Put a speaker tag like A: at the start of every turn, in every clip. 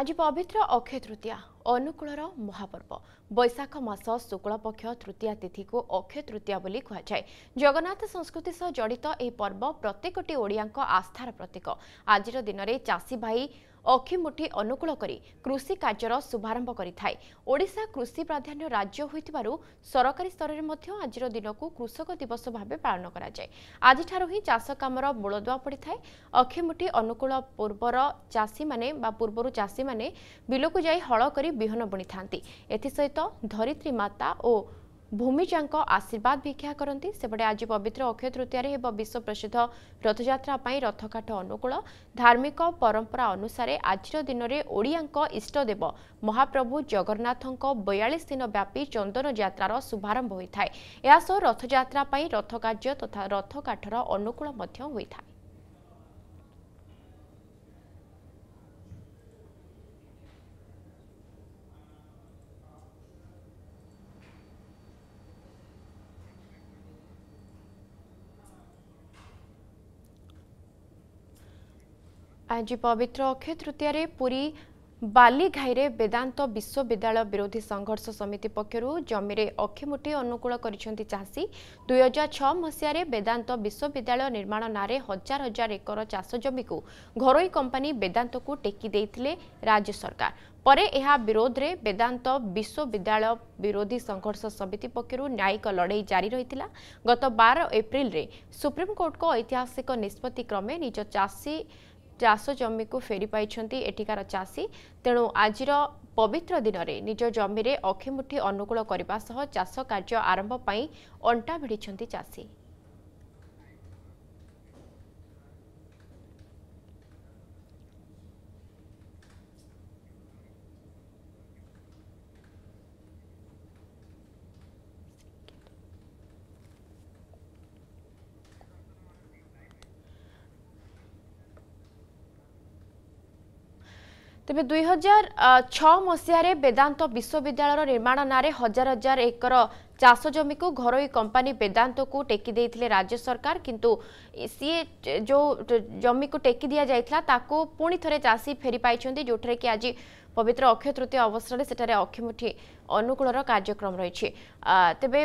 A: ଆଜି ପବିତ୍ର ଅକ୍ଷୟ ତୃତୀୟା ଅନୁକୂଳର ମହାପର୍ବ ବୈଶାଖ ମାସ ଶୁକ୍ଳପକ୍ଷ ତୃତୀୟା ତିଥିକୁ ଅକ୍ଷୟ ତୃତୀୟା ବୋଲି କୁହାଯାଏ ଜଗନ୍ନାଥ ସଂସ୍କୃତି ସହ ଜଡ଼ିତ ଏହି ପର୍ବ ପ୍ରତ୍ୟେକଟି ଓଡ଼ିଆଙ୍କ ଆସ୍ଥାର ପ୍ରତୀକ ଆଜିର ଦିନରେ ଚାଷୀ ଭାଇ ଅକ୍ଷିମୁଠି ଅନୁକୂଳ କରି କୃଷି କାର୍ଯ୍ୟର ଶୁଭାରମ୍ଭ କରିଥାଏ ଓଡ଼ିଶା କୃଷି ପ୍ରାଧାନ୍ୟ ରାଜ୍ୟ ହୋଇଥିବାରୁ ସରକାରୀ ସ୍ତରରେ ମଧ୍ୟ ଆଜିର ଦିନକୁ କୃଷକ ଦିବସ ଭାବେ ପାଳନ କରାଯାଏ ଆଜିଠାରୁ ହିଁ ଚାଷ କାମର ମୂଳଦୁଆ ପଡ଼ିଥାଏ ଅକ୍ଷିମୁଠି ଅନୁକୂଳ ପୂର୍ବର ଚାଷୀମାନେ ବା ପୂର୍ବରୁ ଚାଷୀମାନେ ବିଲକୁ ଯାଇ ହଳ କରି ବିହନ ବୁଣିଥାନ୍ତି ଏଥିସହିତ ଧରିତ୍ରୀ ମାତା ଓ ଭୂମିଜାଙ୍କ ଆଶୀର୍ବାଦ ଭିକ୍ଷା କରନ୍ତି ସେପଟେ ଆଜି ପବିତ୍ର ଅକ୍ଷୟ ତୃତୀୟାରେ ହେବ ବିଶ୍ୱପ୍ରସିଦ୍ଧ ରଥଯାତ୍ରା ପାଇଁ ରଥକାଠ ଅନୁକୂଳ ଧାର୍ମିକ ପରମ୍ପରା ଅନୁସାରେ ଆଜିର ଦିନରେ ଓଡ଼ିଆଙ୍କ ଇଷ୍ଟଦେବ ମହାପ୍ରଭୁ ଜଗନ୍ନାଥଙ୍କ ବୟାଳିଶ ଦିନ ବ୍ୟାପୀ ଚନ୍ଦନ ଯାତ୍ରାର ଶୁଭାରମ୍ଭ ହୋଇଥାଏ ଏହାସହ ରଥଯାତ୍ରା ପାଇଁ ରଥକାର୍ଯ୍ୟ ତଥା ରଥକାଠର ଅନୁକୂଳ ମଧ୍ୟ ହୋଇଥାଏ ଆଜି ପବିତ୍ର ଅକ୍ଷୟ ତୃତୀୟାରେ ପୁରୀ ବାଲିଘାଇରେ ବେଦାନ୍ତ ବିଶ୍ୱବିଦ୍ୟାଳୟ ବିରୋଧୀ ସଂଘର୍ଷ ସମିତି ପକ୍ଷରୁ ଜମିରେ ଅକ୍ଷିମୁଠି ଅନୁକୂଳ କରିଛନ୍ତି ଚାଷୀ ଦୁଇ ହଜାର ଛଅ ମସିହାରେ ବେଦାନ୍ତ ବିଶ୍ୱବିଦ୍ୟାଳୟ ନିର୍ମାଣ ନାଁରେ ହଜାର ହଜାର ଏକର ଚାଷ ଜମିକୁ ଘରୋଇ କମ୍ପାନୀ ବେଦାନ୍ତକୁ ଟେକି ଦେଇଥିଲେ ରାଜ୍ୟ ସରକାର ପରେ ଏହା ବିରୋଧରେ ବେଦାନ୍ତ ବିଶ୍ୱବିଦ୍ୟାଳୟ ବିରୋଧୀ ସଂଘର୍ଷ ସମିତି ପକ୍ଷରୁ ନ୍ୟାୟିକ ଲଢ଼େଇ ଜାରି ରହିଥିଲା ଗତ ବାର ଏପ୍ରିଲରେ ସୁପ୍ରିମକୋର୍ଟଙ୍କ ଐତିହାସିକ ନିଷ୍ପତ୍ତି କ୍ରମେ ନିଜ ଚାଷୀ ଚାଷ ଜମିକୁ ଫେରିପାଇଛନ୍ତି ଏଠିକାର ଚାଷୀ ତେଣୁ ଆଜିର ପବିତ୍ର ଦିନରେ ନିଜ ଜମିରେ ଅକ୍ଷିମୁଠି ଅନୁକୂଳ କରିବା ସହ ଚାଷ କାର୍ଯ୍ୟ ଆରମ୍ଭ ପାଇଁ ଅଣ୍ଟା ଭିଡ଼ିଛନ୍ତି ଚାଷୀ ତେବେ ଦୁଇ ହଜାର ଛଅ ମସିହାରେ ବେଦାନ୍ତ ବିଶ୍ୱବିଦ୍ୟାଳୟର ନିର୍ମାଣ ନାଁରେ ହଜାର ହଜାର ଏକର ଚାଷ ଜମିକୁ ଘରୋଇ କମ୍ପାନୀ ବେଦାନ୍ତକୁ ଟେକି ଦେଇଥିଲେ ରାଜ୍ୟ ସରକାର କିନ୍ତୁ ସିଏ ଯେଉଁ ଜମିକୁ ଟେକି ଦିଆଯାଇଥିଲା ତାକୁ ପୁଣି ଥରେ ଚାଷୀ ଫେରି ପାଇଛନ୍ତି ଯେଉଁଠାରେ କି ଆଜି পবিত্র অক্ষয় তৃতীয় অবসরের সেটার অক্ষয়মুঠি অনুকূলর কার্যক্রম রয়েছে তেবে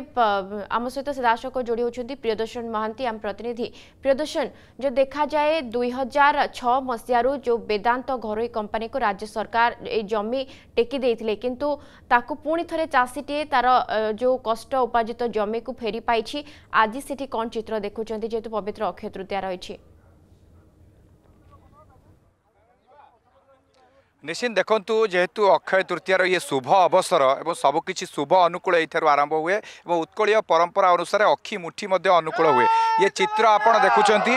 A: আম সহ সিধাসখ যোড়ি হচ্ছেন প্রিয়দর্শন মহান্তি আম প্রতিনিধি প্রিয়দর্শন যে দেখা যায় দুই হাজার ছ মসিহার যে বেদান্ত ঘরোই কোম্পানি রাজ্য সরকার এই জমি টেকি দিয়ে কিন্তু তাকে পুঁ থে চাষীটিয়ে তার যে কষ্ট উপার্জিত জমিকে ফেরি পাইছি আজ সেটি কম চিত্র দেখুম যেহেতু পবিত্র অক্ষয় তৃতীয়া রয়েছে
B: ନିଶ୍ଚିନ୍ତ ଦେଖନ୍ତୁ ଯେହେତୁ ଅକ୍ଷୟ ତୃତୀୟାର ଇଏ ଶୁଭ ଅବସର ଏବଂ ସବୁ କିଛି ଶୁଭ ଅନୁକୂଳ ଏଇଠାରୁ ଆରମ୍ଭ ହୁଏ ଏବଂ ଉତ୍କଳୀୟ ପରମ୍ପରା ଅନୁସାରେ ଅକ୍ଷି ମୁଠି ମଧ୍ୟ ଅନୁକୂଳ ହୁଏ ଇଏ ଚିତ୍ର ଆପଣ ଦେଖୁଛନ୍ତି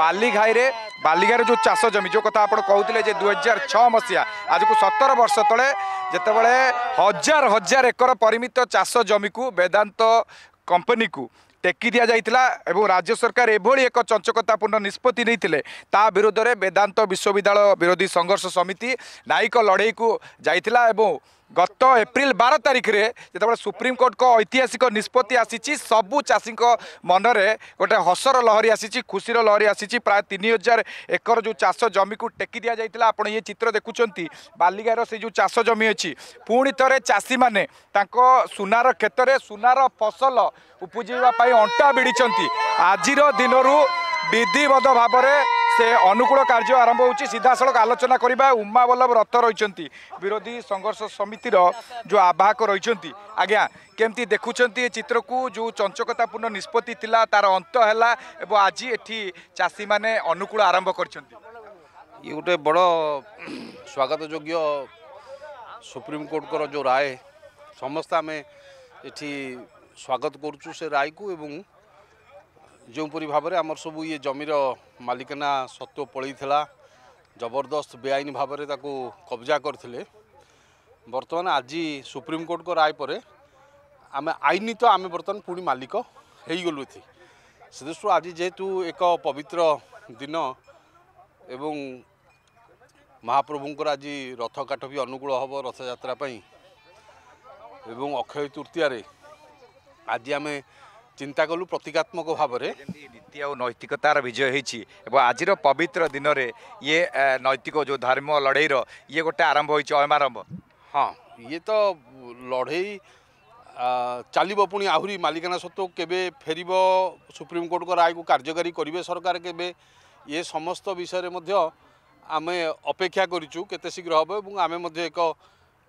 B: ବାଲିଘାଇରେ ବାଲିଘାଇର ଯେଉଁ ଚାଷ ଜମି ଯେଉଁ କଥା ଆପଣ କହୁଥିଲେ ଯେ ଦୁଇ ହଜାର ଛଅ ମସିହା ଆଜିକୁ ସତର ବର୍ଷ ତଳେ ଯେତେବେଳେ ହଜାର ହଜାର ଏକର ପରିମିତ ଚାଷ ଜମିକୁ ବେଦାନ୍ତ କମ୍ପାନୀକୁ ଟେକି ଦିଆଯାଇଥିଲା ଏବଂ ରାଜ୍ୟ ସରକାର ଏଭଳି ଏକ ଚଞ୍ଚକତାପୂର୍ଣ୍ଣ ନିଷ୍ପତ୍ତି ନେଇଥିଲେ ତା ବିରୋଧରେ ବେଦାନ୍ତ ବିଶ୍ୱବିଦ୍ୟାଳୟ ବିରୋଧୀ ସଂଘର୍ଷ ସମିତି ନ୍ୟାୟିକ ଲଢ଼େଇକୁ ଯାଇଥିଲା ଏବଂ ଗତ ଏପ୍ରିଲ ବାର ତାରିଖରେ ଯେତେବେଳେ ସୁପ୍ରିମକୋର୍ଟଙ୍କ ଐତିହାସିକ ନିଷ୍ପତ୍ତି ଆସିଛି ସବୁ ଚାଷୀଙ୍କ ମନରେ ଗୋଟେ ହସର ଲହରୀ ଆସିଛି ଖୁସିର ଲହରୀ ଆସିଛି ପ୍ରାୟ ତିନି ହଜାର ଏକର ଯେଉଁ ଚାଷ ଜମିକୁ ଟେକି ଦିଆଯାଇଥିଲା ଆପଣ ଇଏ ଚିତ୍ର ଦେଖୁଛନ୍ତି ବାଲିଗାର ସେ ଯେଉଁ ଚାଷ ଜମି ଅଛି ପୁଣି ଥରେ ଚାଷୀମାନେ ତାଙ୍କ ସୁନାର କ୍ଷେତରେ ସୁନାର ଫସଲ ଉପୁଜିବା ପାଇଁ ଅଣ୍ଟା ଭିଡ଼ିଛନ୍ତି ଆଜିର ଦିନରୁ ବିଧିବଦ୍ଧ ଭାବରେ ସେ ଅନୁକୂଳ କାର୍ଯ୍ୟ ଆରମ୍ଭ ହେଉଛି ସିଧାସଳଖ ଆଲୋଚନା କରିବା ଉମା ବଲ୍ଲଭ ରଥ ରହିଛନ୍ତି ବିରୋଧୀ ସଂଘର୍ଷ ସମିତିର ଯେଉଁ ଆବାହକ ରହିଛନ୍ତି ଆଜ୍ଞା କେମିତି ଦେଖୁଛନ୍ତି ଏ ଚିତ୍ରକୁ ଯେଉଁ ଚଞ୍ଚକତାପୂର୍ଣ୍ଣ ନିଷ୍ପତ୍ତି ଥିଲା ତାର ଅନ୍ତ ହେଲା ଏବଂ ଆଜି ଏଠି
C: ଚାଷୀମାନେ ଅନୁକୂଳ ଆରମ୍ଭ କରିଛନ୍ତି ଇଏ ଗୋଟେ ବଡ଼ ସ୍ୱାଗତ ଯୋଗ୍ୟ ସୁପ୍ରିମକୋର୍ଟଙ୍କର ଯେଉଁ ରାୟ ସମସ୍ତେ ଆମେ ଏଠି ସ୍ୱାଗତ କରୁଛୁ ସେ ରାୟକୁ ଏବଂ ଯେଉଁପରି ଭାବରେ ଆମର ସବୁ ଇଏ ଜମିର ମାଲିକାନା ସତ୍ତ୍ୱ ପଳେଇଥିଲା ଜବରଦସ୍ତ ବେଆଇନ ଭାବରେ ତାକୁ କବ୍ଜା କରିଥିଲେ ବର୍ତ୍ତମାନ ଆଜି ସୁପ୍ରିମକୋର୍ଟଙ୍କ ରାୟ ପରେ ଆମେ ଆଇନିତ ଆମେ ବର୍ତ୍ତମାନ ପୁଣି ମାଲିକ ହେଇଗଲୁ ଏଥି ସେ ଦୃଷ୍ଟିରୁ ଆଜି ଯେହେତୁ ଏକ ପବିତ୍ର ଦିନ ଏବଂ ମହାପ୍ରଭୁଙ୍କର ଆଜି ରଥ କାଠ ବି ଅନୁକୂଳ ହେବ ରଥଯାତ୍ରା ପାଇଁ ଏବଂ ଅକ୍ଷୟ ତୃତୀୟାରେ ଆଜି ଆମେ চিন্তা কলু প্রতীকাত্মক ভাবে নীতি আৈতিকতার বিজয় হয়েছি
B: এবং আজির পবিত্র দিনরে ইয়ে নৈতিক যে ধর্ম লড়াইর ইয়ে গোটে আরম্ভ
C: হয়েছে অয়মারম্ভ হ্যাঁ ইয়ে তো লড়াই ଚାଲିବ ପୁଣି ଆହୁରି ମାଲିକାନା ସତ୍ତ୍ୱ କେବେ ଫେରିବ ସୁପ୍ରିମକୋର୍ଟଙ୍କ ରାୟକୁ କାର୍ଯ୍ୟକାରୀ କରିବେ ସରକାର କେବେ ଏ ସମସ୍ତ ବିଷୟରେ ମଧ୍ୟ ଆମେ ଅପେକ୍ଷା କରିଛୁ କେତେ ଶୀଘ୍ର ହେବ ଏବଂ ଆମେ ମଧ୍ୟ ଏକ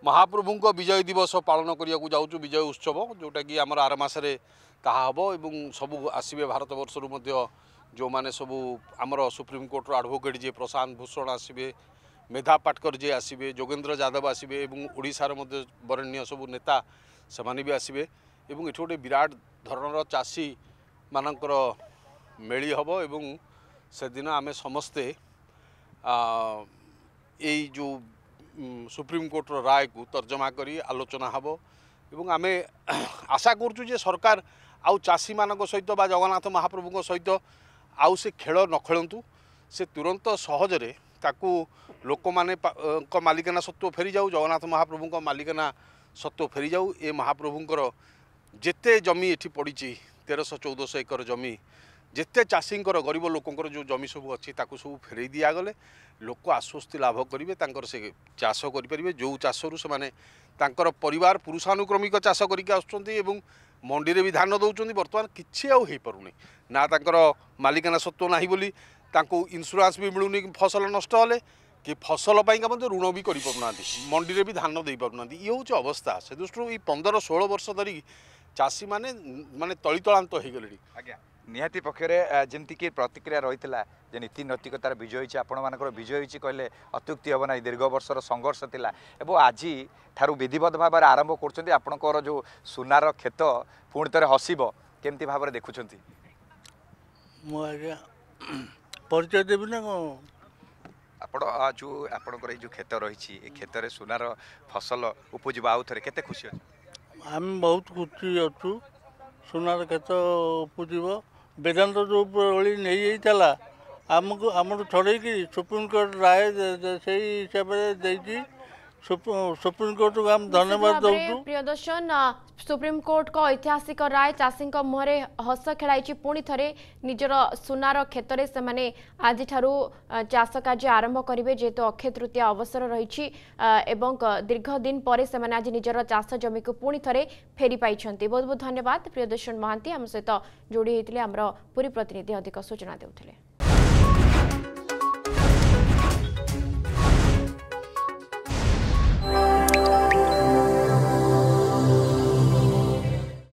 C: মহাপ্রভুঙ্ক বিজয় দিবস পালন করা যাচ্ছু বিজয় উৎসব যেটা কি আমার আর মাসে তাহা হব এবং সবু আসবে ভারতবর্ষর মধ্যে যে সবু আমার সুপ্রিমকোর্টর আডভোকেট যে প্রশান্ত ভূষণ আসবে মেধা পাটকর যে আসবে যোগেন্দ্র যাদব আসবে এবং ওড়িশার মধ্যে বরণ্য সবু নেতা সেমানে বি আসবে এবং এটি গোটে বিরাট ধরনের চাষী মানকর মেলি হব এবং সেদিন আমি সমস্তে এই যে ସୁପ୍ରିମକୋର୍ଟର ରାୟକୁ ତର୍ଜମା କରି ଆଲୋଚନା ହେବ ଏବଂ ଆମେ ଆଶା କରୁଛୁ ଯେ ସରକାର ଆଉ ଚାଷୀମାନଙ୍କ ସହିତ ବା ଜଗନ୍ନାଥ ମହାପ୍ରଭୁଙ୍କ ସହିତ ଆଉ ସେ ଖେଳ ନ ଖେଳନ୍ତୁ ସେ ତୁରନ୍ତ ସହଜରେ ତାକୁ ଲୋକମାନେଙ୍କ ମାଲିକାନା ସତ୍ତ୍ୱ ଫେରିଯାଉ ଜଗନ୍ନାଥ ମହାପ୍ରଭୁଙ୍କ ମାଲିକାନା ସତ୍ତ୍ୱ ଫେରିଯାଉ ଏ ମହାପ୍ରଭୁଙ୍କର ଯେତେ ଜମି ଏଠି ପଡ଼ିଛି ତେରଶହ ଚଉଦଶହ ଏକର ଜମି ଯେତେ ଚାଷୀଙ୍କର ଗରିବ ଲୋକଙ୍କର ଯେଉଁ ଜମି ସବୁ ଅଛି ତାକୁ ସବୁ ଫେରେଇ ଦିଆଗଲେ ଲୋକ ଆଶ୍ୱସ୍ତି ଲାଭ କରିବେ ତାଙ୍କର ସେ ଚାଷ କରିପାରିବେ ଯେଉଁ ଚାଷରୁ ସେମାନେ ତାଙ୍କର ପରିବାର ପୁରୁଷାନୁକ୍ରମିକ ଚାଷ କରିକି ଆସୁଛନ୍ତି ଏବଂ ମଣ୍ଡିରେ ବି ଧାନ ଦେଉଛନ୍ତି ବର୍ତ୍ତମାନ କିଛି ଆଉ ହୋଇପାରୁନି ନା ତାଙ୍କର ମାଲିକାନା ସତ୍ତ୍ୱ ନାହିଁ ବୋଲି ତାଙ୍କୁ ଇନ୍ସୁରାନ୍ସ ବି ମିଳୁନି ଫସଲ ନଷ୍ଟ ହେଲେ କି ଫସଲ ପାଇଁକା ମଧ୍ୟ ଋଣ ବି କରିପାରୁନାହାନ୍ତି ମଣ୍ଡିରେ ବି ଧାନ ଦେଇପାରୁନାହାନ୍ତି ଇଏ ହେଉଛି ଅବସ୍ଥା ସେ ଦୃଷ୍ଟିରୁ ଏଇ ପନ୍ଦର ଷୋହଳ ବର୍ଷ ଧରିକି ଚାଷୀମାନେ ମାନେ ତଳିତଳାନ୍ତ ହୋଇଗଲେଣି ଆଜ୍ଞା ନିହାତି ପକ୍ଷରେ ଯେମିତିକି ପ୍ରତିକ୍ରିୟା ରହିଥିଲା
B: ଯେ ନୀତି ନୈତିକତାର ବିଜୟ ହୋଇଛି ଆପଣମାନଙ୍କର ବିଜୟ ହୋଇଛି କହିଲେ ଅତ୍ୟୁକ୍ତି ହେବ ନାହିଁ ଦୀର୍ଘ ବର୍ଷର ସଂଘର୍ଷ ଥିଲା ଏବଂ ଆଜି ଠାରୁ ବିଧିବଦ୍ଧ ଭାବରେ ଆରମ୍ଭ କରୁଛନ୍ତି ଆପଣଙ୍କର ଯେଉଁ ସୁନାର କ୍ଷେତ ପୁଣି ଥରେ ହସିବ କେମିତି ଭାବରେ ଦେଖୁଛନ୍ତି
C: ମୁଁ ଆଜ୍ଞା ପରିଚୟ ଦେବି ନା କ'ଣ
B: ଆପଣ ଯେଉଁ ଆପଣଙ୍କର ଏଇ ଯେଉଁ କ୍ଷେତ ରହିଛି ଏ କ୍ଷେତରେ ସୁନାର ଫସଲ ଉପଜିବ ଆଉ ଥରେ କେତେ ଖୁସି ଅଛନ୍ତି
C: ଆମେ ବହୁତ ଖୁସି ଅଛୁ ସୁନାର କ୍ଷେତ ଉପଜିବ ବେଦାନ୍ତ ଯେଉଁ ଭଳି ନେଇଯାଇଥିଲା ଆମକୁ ଆମଠୁ ଛଡ଼େଇକି ସୁପ୍ରିମକୋର୍ଟ ରାୟ ସେଇ ହିସାବରେ ଦେଇଛି सुप्रीमकोर्टक आम धन्यवाद दौ
A: प्रियदर्शन सुप्रीमकोर्टक ऐतिहासिक राय चाषी मुहर हस खेल पुणि थे निजर सुनार क्षेत्र से आज चाष कार्य आरंभ करेंगे जेहेतु अक्षय तृतीय अवसर रही दीर्घ दिन पर आज निजर चाष जमी को पुणि थे फेरीपाई बहुत बहुत धन्यवाद प्रियदर्शन महांती आम सहित जोड़ी होते आम पूरी प्रतिनिधि अधिक सूचना देते हैं